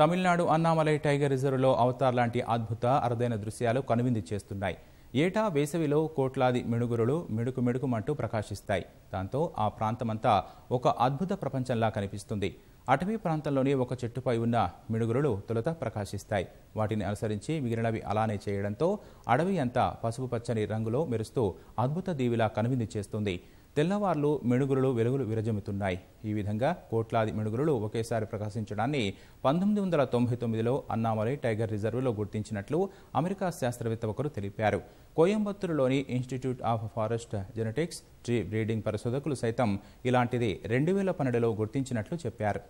Tamil Nadu Annamalai tiger రిజర్వ్లో Avatar లాంటి అద్భుత అరుదైన దృశ్యాలు కనువింది చేస్తున్నాయి ఏటా వేసవిలో కోట్లాది మిణుగురులు మెడుకు మెడుకుమంటూ ప్రకాశిస్తాయి దాంతో ఆ ప్రాంతమంతా ఒక అద్భుత ప్రపంచంలా కనిపిస్తుంది అటవీ ప్రాంతంలోని ఒక చెట్టుపై ఉన్న మిడుగురులు తొలుత ప్రకాశిస్తాయి వాటిని అనుసరించి మిగిలినవి అలానే చేయడంతో అడవి అంతా పసుపు పచ్చని రంగులో మెరుస్తూ అద్భుత దీవిలా కనువింది చేస్తుంది తెల్లవార్లు మెణుగులలో వెలుగులు విరజమితున్నాయి ఈ విధంగా కోట్లాది మెణుగులు ఒకేసారి ప్రకాశించడాన్ని పంతొమ్మిది వందల తొంభై తొమ్మిదిలో అన్నామలై టైగర్ రిజర్వ్లో గుర్తించినట్లు అమెరికా శాస్త్రవేత్త ఒకరు తెలిపారు కోయంబత్తూరులోని institute of forest genetics tree breeding పరిశోధకులు సైతం ఇలాంటిది రెండు వేల పన్నెండులో గుర్తించినట్లు చెప్పారు